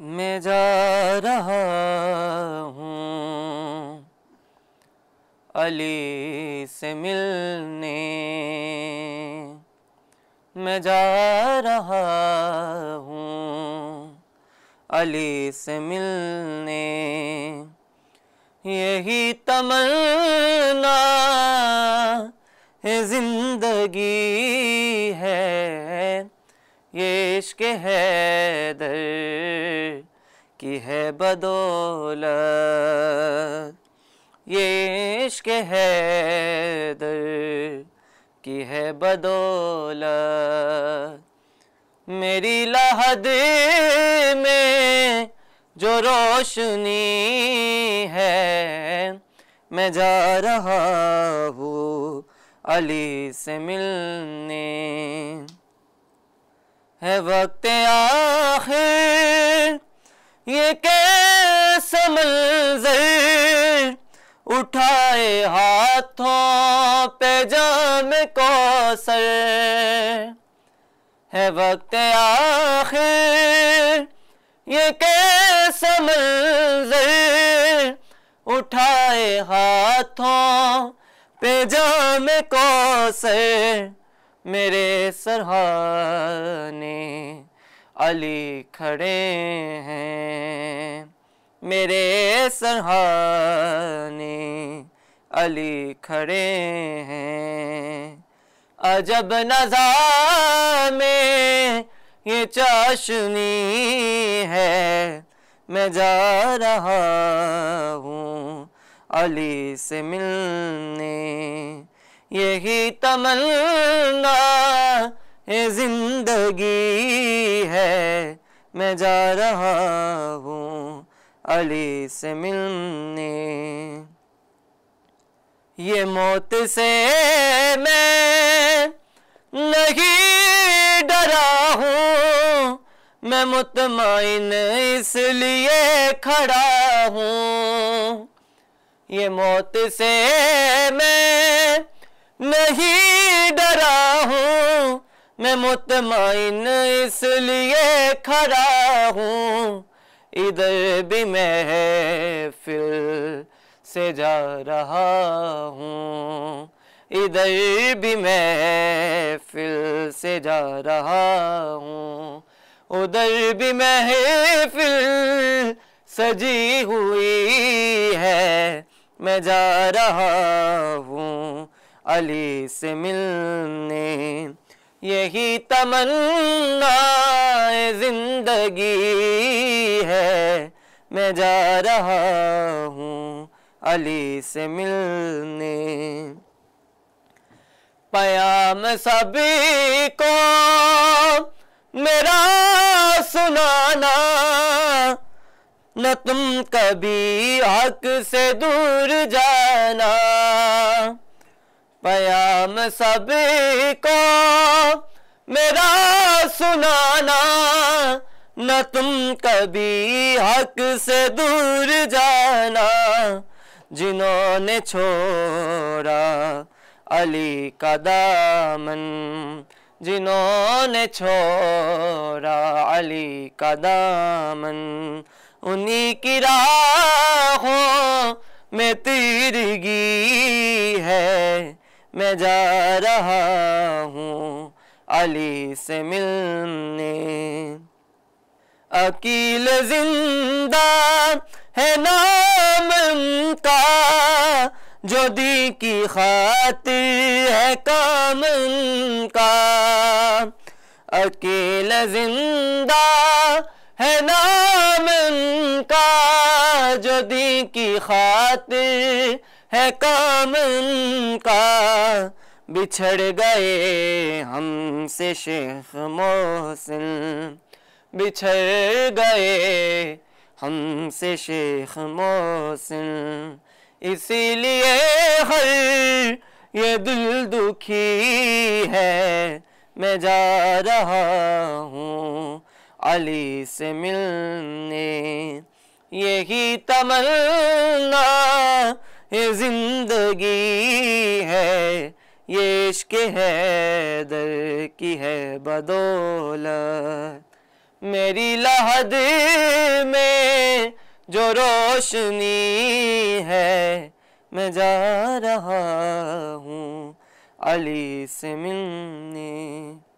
मैं जा रहा हूँ अली से मिलने मैं जा रहा हूँ अली से मिलने यही तमन्ना जिंदगी है ये इश्क है दर की है बदौलत ये इश्क है दर की है बदौलत मेरी लहद में जो रोशनी है मैं जा रहा हूँ अली से मिलने है वक्त आखिर ये कैसा उठाए हाथों पे जाम सर है वक्त आखिर ये के मंजर उठाए हाथों पे जाम सर मेरे सरहाने अली खड़े हैं मेरे सरहाने अली खड़े हैं अजब नज़ार में ये चाशनी है मैं जा रहा हूँ अली से मिलने यही तमन्ना ये जिंदगी है मैं जा रहा हूँ अली से मिलने ये मौत से मैं नहीं डरा हूँ मैं मुतमाइन इसलिए खड़ा हूँ ये मौत से मैं नहीं डरा हूँ मैं मुतमाइन इसलिए खड़ा हूँ इधर भी मैं फिर से जा रहा हूँ इधर भी मैं फिर से जा रहा हूँ उधर भी मैं फिर सजी हुई है मैं जा रहा हूँ अली से मिलने यही तमन्ना जिंदगी है मैं जा रहा हूँ अली से मिलने पयाम सभी को मेरा सुनाना न तुम कभी हक से दूर जाना पयाम सभी को मेरा सुनाना न तुम कभी हक से दूर जाना जिन्होंने छोड़ा अली का दामन जिन्होंने छोड़ा अली का दामन उन्हीं की राहों में तीरगी है मैं जा रहा हूँ अली से मिलने अकील जिंदा है नाम का जो दी की खातिर है काम का अकेल जिंदा है नाम का जो दी की खातिर है काम का बिछड़ गए हमसे शेख मोहसिन बिछड़ गए हमसे शेख मोहसिन इसीलिए हर ये दिल दुखी है मैं जा रहा हूँ अली से मिलने यही तमन्ना ये जिंदगी है ये इश्क है दर की है बदौलत मेरी लहद में जो रोशनी है मैं जा रहा हूँ अली से मिलने